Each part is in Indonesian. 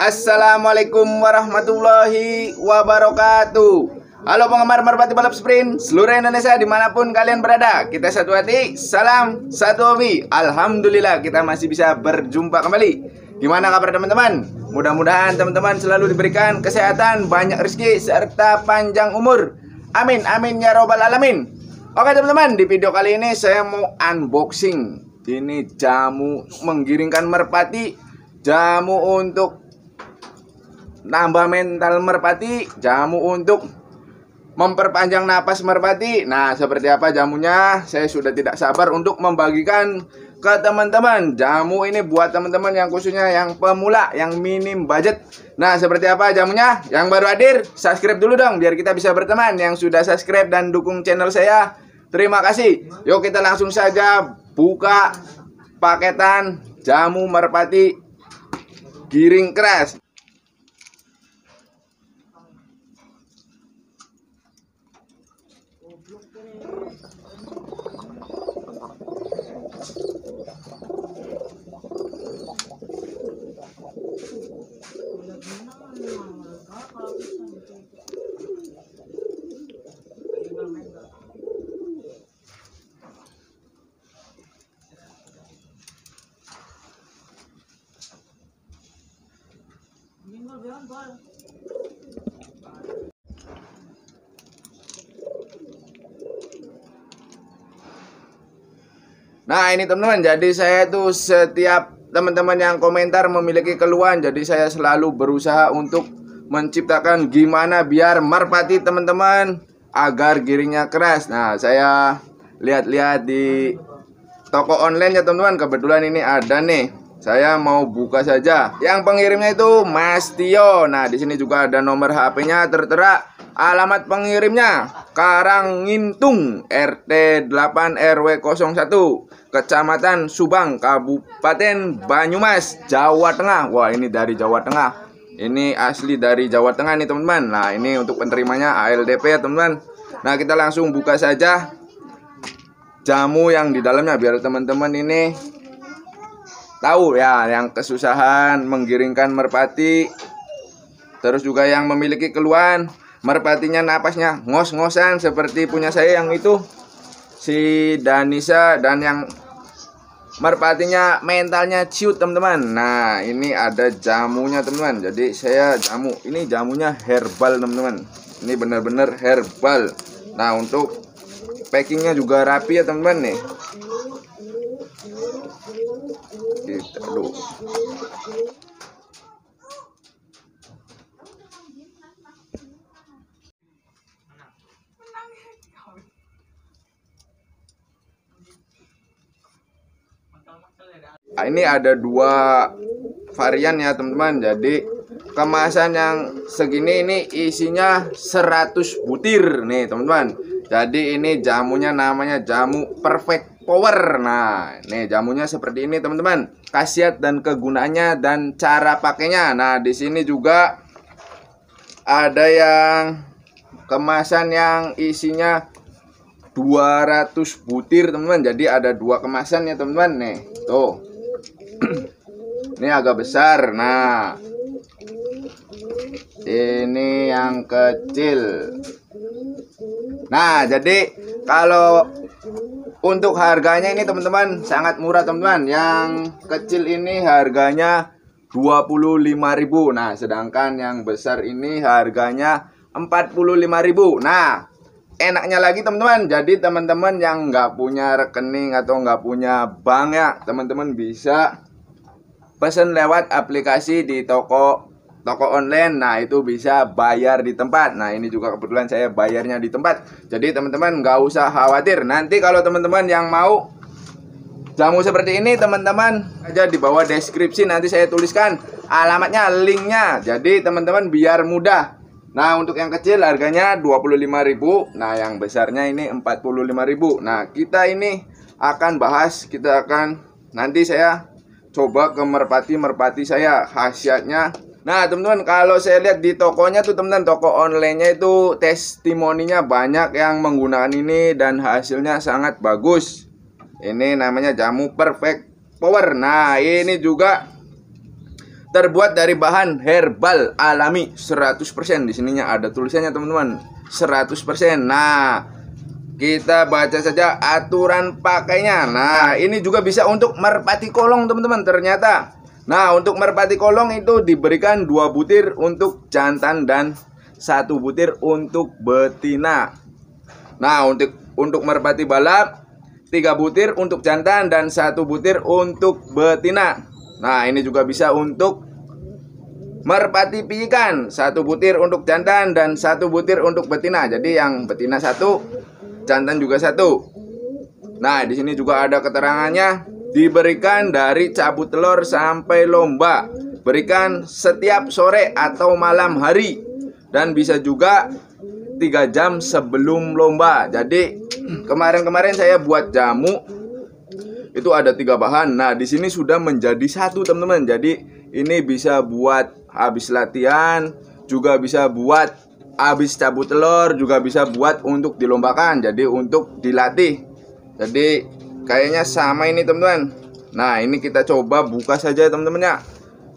Assalamualaikum warahmatullahi wabarakatuh. Halo penggemar merpati balap sprint seluruh Indonesia dimanapun kalian berada. Kita satu hati, salam satu hobi. Alhamdulillah kita masih bisa berjumpa kembali. Gimana kabar teman-teman? Mudah-mudahan teman-teman selalu diberikan kesehatan, banyak rezeki serta panjang umur. Amin amin ya robbal alamin. Oke teman-teman di video kali ini saya mau unboxing. Ini jamu menggiringkan merpati, jamu untuk nambah mental merpati, jamu untuk memperpanjang napas merpati. Nah, seperti apa jamunya? Saya sudah tidak sabar untuk membagikan ke teman-teman. Jamu ini buat teman-teman yang khususnya yang pemula, yang minim budget. Nah, seperti apa jamunya? Yang baru hadir, subscribe dulu dong biar kita bisa berteman. Yang sudah subscribe dan dukung channel saya, terima kasih. Yuk kita langsung saja buka paketan jamu merpati giring keras. Nah ini teman-teman jadi saya tuh setiap teman-teman yang komentar memiliki keluhan jadi saya selalu berusaha untuk menciptakan gimana biar merpati teman-teman agar giringnya keras. Nah, saya lihat-lihat di toko online ya teman-teman. Kebetulan ini ada nih. Saya mau buka saja. Yang pengirimnya itu Mas Tio. Nah, di sini juga ada nomor HP-nya tertera alamat pengirimnya Karangintung RT 8 RW 01 Kecamatan Subang, Kabupaten Banyumas, Jawa Tengah. Wah, ini dari Jawa Tengah. Ini asli dari Jawa Tengah nih, teman-teman. Nah, ini untuk penerimanya ALDP ya, teman-teman. Nah, kita langsung buka saja jamu yang di dalamnya biar teman-teman ini tahu ya yang kesusahan menggiringkan merpati terus juga yang memiliki keluhan merpatinya napasnya ngos-ngosan seperti punya saya yang itu si Danisa dan yang merpatinya mentalnya ciut teman-teman nah ini ada jamunya teman-teman jadi saya jamu ini jamunya herbal teman-teman ini benar-benar herbal nah untuk packingnya juga rapi ya teman-teman nih kita aduh Ah, ini ada dua varian ya teman-teman jadi kemasan yang segini ini isinya 100 butir nih teman-teman jadi ini jamunya namanya jamu perfect power nah nih jamunya seperti ini teman-teman khasiat dan kegunaannya dan cara pakainya nah di sini juga ada yang kemasan yang isinya 200 butir teman-teman jadi ada dua kemasan ya teman-teman nih tuh ini agak besar nah ini yang kecil nah jadi kalau untuk harganya ini teman-teman sangat murah teman-teman yang kecil ini harganya 25.000 nah sedangkan yang besar ini harganya 45.000 nah enaknya lagi teman-teman jadi teman-teman yang nggak punya rekening atau nggak punya bank ya teman-teman bisa pesen lewat aplikasi di toko toko online nah itu bisa bayar di tempat nah ini juga kebetulan saya bayarnya di tempat jadi teman-teman nggak usah khawatir nanti kalau teman-teman yang mau jamu seperti ini teman-teman aja di bawah deskripsi nanti saya tuliskan alamatnya linknya jadi teman-teman biar mudah Nah, untuk yang kecil harganya 25.000. Nah, yang besarnya ini 45.000. Nah, kita ini akan bahas, kita akan nanti saya coba ke merpati-merpati saya khasiatnya. Nah, teman-teman, kalau saya lihat di tokonya tuh teman-teman, toko online-nya itu testimoninya banyak yang menggunakan ini dan hasilnya sangat bagus. Ini namanya jamu perfect power. Nah, ini juga terbuat dari bahan herbal alami 100% di sininya ada tulisannya teman-teman 100% nah kita baca saja aturan pakainya nah ini juga bisa untuk merpati kolong teman-teman ternyata nah untuk merpati kolong itu diberikan dua butir untuk jantan dan satu butir untuk betina nah untuk untuk merpati balap tiga butir untuk jantan dan satu butir untuk betina Nah, ini juga bisa untuk merpati piikan satu butir untuk jantan dan satu butir untuk betina jadi yang betina satu jantan juga satu nah di sini juga ada keterangannya diberikan dari cabut telur sampai lomba berikan setiap sore atau malam hari dan bisa juga tiga jam sebelum lomba jadi kemarin-kemarin saya buat jamu itu ada tiga bahan nah di sini sudah menjadi satu teman-teman jadi ini bisa buat habis latihan, juga bisa buat habis cabut telur, juga bisa buat untuk dilombakan, jadi untuk dilatih. Jadi kayaknya sama ini teman-teman. Nah, ini kita coba buka saja teman-teman ya.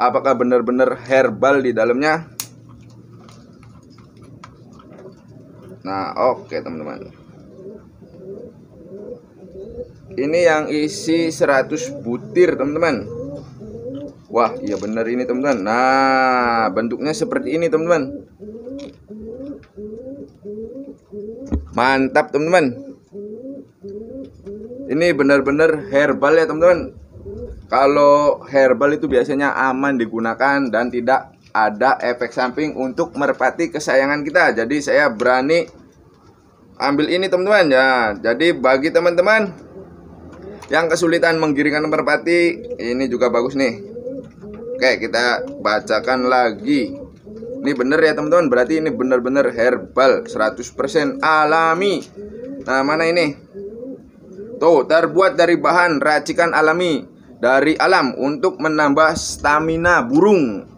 Apakah benar-benar herbal di dalamnya? Nah, oke okay, teman-teman. Ini yang isi 100 butir, teman-teman. Wah, iya benar ini teman-teman. Nah, bentuknya seperti ini teman-teman. Mantap teman-teman. Ini benar-benar herbal ya teman-teman. Kalau herbal itu biasanya aman digunakan dan tidak ada efek samping untuk merpati kesayangan kita. Jadi saya berani ambil ini teman-teman ya. Jadi bagi teman-teman yang kesulitan menggiringkan merpati, ini juga bagus nih. Oke, kita bacakan lagi. Ini bener ya teman-teman, berarti ini bener-bener herbal 100% alami. Nah, mana ini? Tuh, terbuat dari bahan racikan alami dari alam untuk menambah stamina burung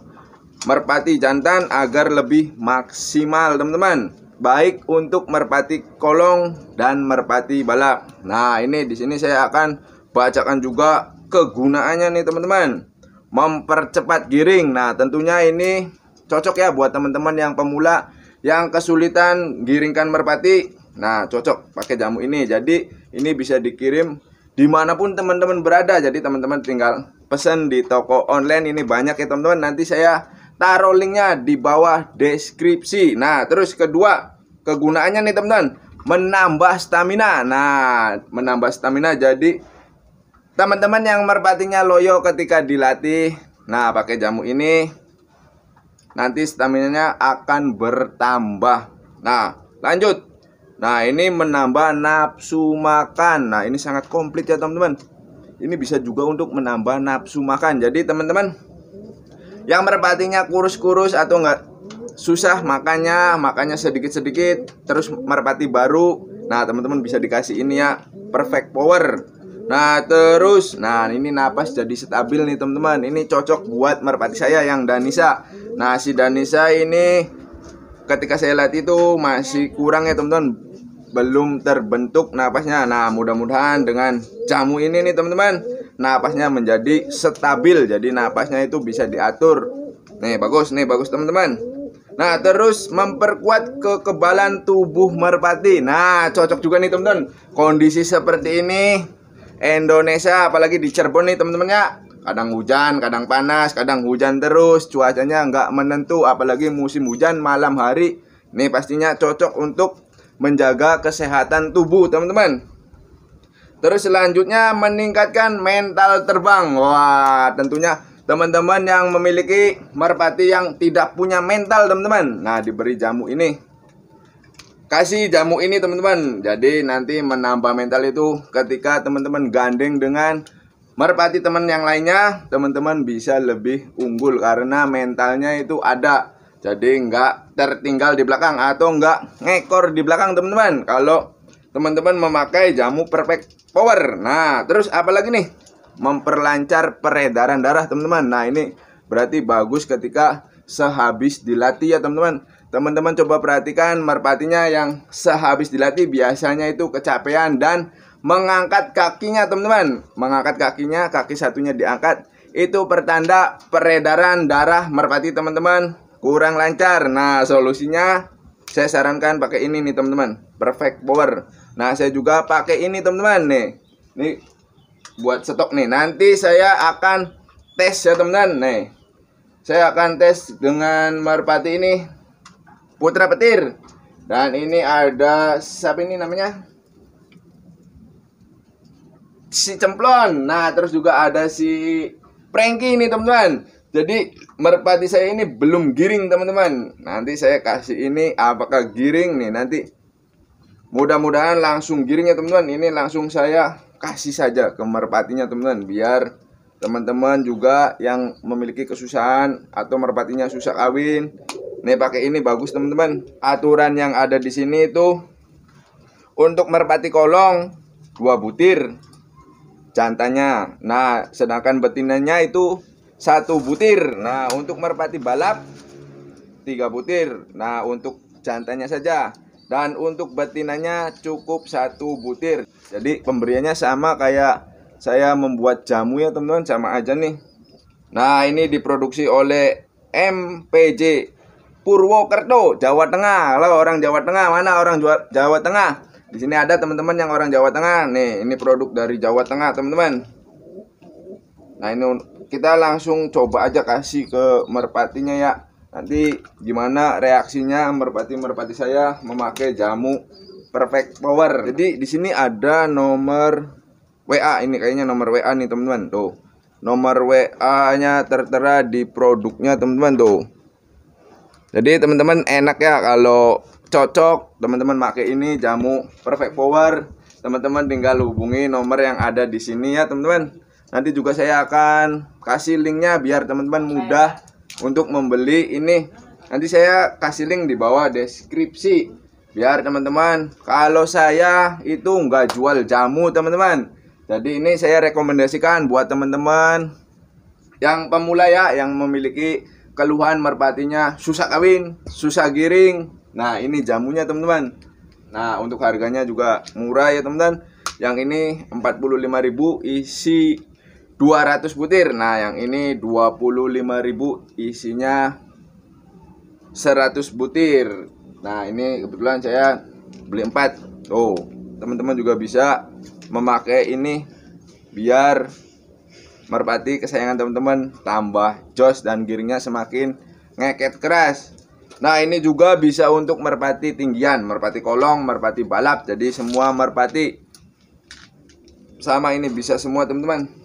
merpati jantan agar lebih maksimal, teman-teman. Baik untuk merpati kolong dan merpati balap. Nah, ini di sini saya akan bacakan juga kegunaannya nih, teman-teman mempercepat giring. Nah, tentunya ini cocok ya buat teman-teman yang pemula yang kesulitan giringkan merpati. Nah, cocok pakai jamu ini. Jadi, ini bisa dikirim dimanapun teman-teman berada. Jadi, teman-teman tinggal pesen di toko online ini banyak ya teman-teman. Nanti saya taruh linknya di bawah deskripsi. Nah, terus kedua, kegunaannya nih teman-teman, menambah stamina. Nah, menambah stamina jadi Teman-teman yang merpatinya loyo ketika dilatih, nah pakai jamu ini nanti stamina-nya akan bertambah. Nah, lanjut. Nah, ini menambah nafsu makan. Nah, ini sangat komplit ya, teman-teman. Ini bisa juga untuk menambah nafsu makan. Jadi, teman-teman yang merpatinya kurus-kurus atau enggak susah makannya, makannya sedikit-sedikit terus merpati baru. Nah, teman-teman bisa dikasih ini ya, perfect power. Nah terus, nah ini napas jadi stabil nih teman-teman. Ini cocok buat merpati saya yang Danisa. Nah si Danisa ini ketika saya lihat itu masih kurang ya teman-teman. Belum terbentuk napasnya. Nah mudah-mudahan dengan jamu ini nih teman-teman, napasnya menjadi stabil. Jadi napasnya itu bisa diatur. Nih bagus nih bagus teman-teman. Nah, terus memperkuat kekebalan tubuh merpati. Nah, cocok juga nih, teman-teman. Kondisi seperti ini Indonesia apalagi di Cirebon nih teman-teman ya kadang hujan, kadang panas, kadang hujan terus, cuacanya nggak menentu, apalagi musim hujan malam hari. Ini pastinya cocok untuk menjaga kesehatan tubuh, teman-teman. Terus selanjutnya meningkatkan mental terbang. Wah, tentunya teman-teman yang memiliki merpati yang tidak punya mental, teman-teman. Nah, diberi jamu ini kasih jamu ini teman-teman jadi nanti menambah mental itu ketika teman-teman gandeng dengan merpati teman yang lainnya teman-teman bisa lebih unggul karena mentalnya itu ada jadi nggak tertinggal di belakang atau nggak ngekor di belakang teman-teman kalau teman-teman memakai jamu perfect power nah terus apalagi nih memperlancar peredaran darah teman-teman nah ini berarti bagus ketika sehabis dilatih ya teman-teman Teman-teman coba perhatikan merpatinya yang sehabis dilatih biasanya itu kecapean dan mengangkat kakinya teman-teman. Mengangkat kakinya, kaki satunya diangkat. Itu pertanda peredaran darah merpati teman-teman kurang lancar. Nah, solusinya saya sarankan pakai ini nih teman-teman, Perfect Power. Nah, saya juga pakai ini teman-teman nih. Nih buat stok nih. Nanti saya akan tes ya teman-teman nih. Saya akan tes dengan merpati ini Putra Petir. Dan ini ada siapa ini namanya? Si Cemplon. Nah, terus juga ada si Pranky ini, teman-teman. Jadi merpati saya ini belum giring, teman-teman. Nanti saya kasih ini apakah giring nih nanti. Mudah-mudahan langsung giring ya, teman-teman. Ini langsung saya kasih saja ke merpatinya, teman-teman, biar teman-teman juga yang memiliki kesusahan atau merpatinya susah kawin ini pakai ini bagus teman-teman. Aturan yang ada di sini itu untuk merpati kolong dua butir jantannya. Nah, sedangkan betinanya itu satu butir. Nah, untuk merpati balap tiga butir. Nah, untuk jantannya saja. Dan untuk betinanya cukup satu butir. Jadi pemberiannya sama kayak saya membuat jamu ya teman-teman sama aja nih. Nah, ini diproduksi oleh MPJ Purwokerto, Jawa Tengah. Kalau orang Jawa Tengah, mana orang Jawa, Jawa Tengah? Di sini ada teman-teman yang orang Jawa Tengah. Nih, ini produk dari Jawa Tengah, teman-teman. Nah, ini kita langsung coba aja kasih ke merpatinya ya. Nanti gimana reaksinya merpati-merpati saya memakai jamu Perfect Power. Jadi di sini ada nomor WA ini kayaknya nomor WA nih, teman-teman. Tuh. Nomor WA-nya tertera di produknya, teman-teman, tuh. Jadi teman-teman enak ya kalau cocok teman-teman pakai ini jamu perfect power teman-teman tinggal hubungi nomor yang ada di sini ya teman-teman nanti juga saya akan kasih linknya biar teman-teman mudah untuk membeli ini nanti saya kasih link di bawah deskripsi biar teman-teman kalau saya itu nggak jual jamu teman-teman jadi ini saya rekomendasikan buat teman-teman yang pemula ya yang memiliki keluhan merpatinya susah kawin, susah giring. Nah, ini jamunya teman-teman. Nah, untuk harganya juga murah ya teman-teman. Yang ini 45.000 isi 200 butir. Nah, yang ini 25.000 isinya 100 butir. Nah, ini kebetulan saya beli 4. Oh teman-teman juga bisa memakai ini biar merpati kesayangan teman-teman tambah jos dan giringnya semakin ngeket keras nah ini juga bisa untuk merpati tinggian merpati kolong merpati balap jadi semua merpati sama ini bisa semua teman-teman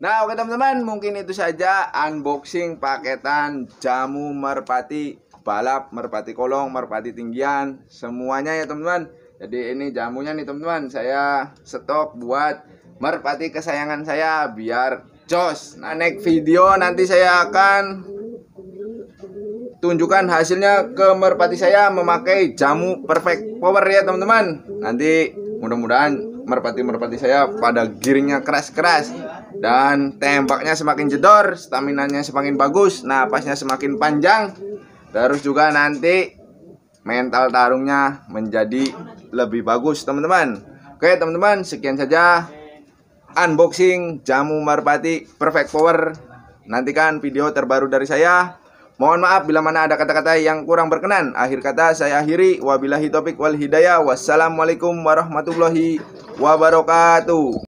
Nah, oke teman-teman, mungkin itu saja unboxing paketan jamu merpati balap, merpati kolong, merpati tinggian, semuanya ya teman-teman. Jadi ini jamunya nih teman-teman, saya stok buat merpati kesayangan saya biar jos. Nah, next video nanti saya akan tunjukkan hasilnya ke merpati saya memakai jamu perfect power ya teman-teman. Nanti mudah-mudahan merpati-merpati saya pada giringnya keras-keras dan tembaknya semakin jedor, staminanya semakin bagus, napasnya semakin panjang, terus juga nanti mental tarungnya menjadi lebih bagus teman-teman. Oke teman-teman sekian saja unboxing jamu Marpati Perfect Power. Nantikan video terbaru dari saya. Mohon maaf bila mana ada kata-kata yang kurang berkenan. Akhir kata saya akhiri. Wabillahi topik wal hidayah. Wassalamualaikum warahmatullahi wabarakatuh.